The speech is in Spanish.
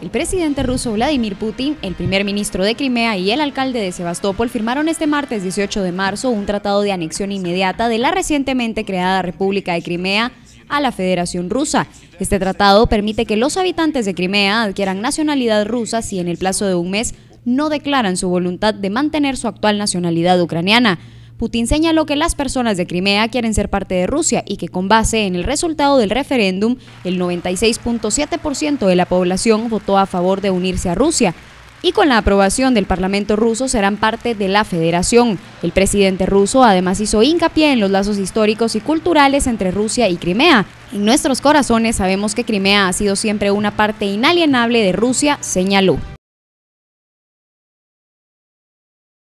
El presidente ruso Vladimir Putin, el primer ministro de Crimea y el alcalde de Sebastopol firmaron este martes 18 de marzo un tratado de anexión inmediata de la recientemente creada República de Crimea a la Federación Rusa. Este tratado permite que los habitantes de Crimea adquieran nacionalidad rusa si en el plazo de un mes no declaran su voluntad de mantener su actual nacionalidad ucraniana. Putin señaló que las personas de Crimea quieren ser parte de Rusia y que con base en el resultado del referéndum, el 96.7% de la población votó a favor de unirse a Rusia y con la aprobación del Parlamento ruso serán parte de la federación. El presidente ruso además hizo hincapié en los lazos históricos y culturales entre Rusia y Crimea. En nuestros corazones sabemos que Crimea ha sido siempre una parte inalienable de Rusia, señaló.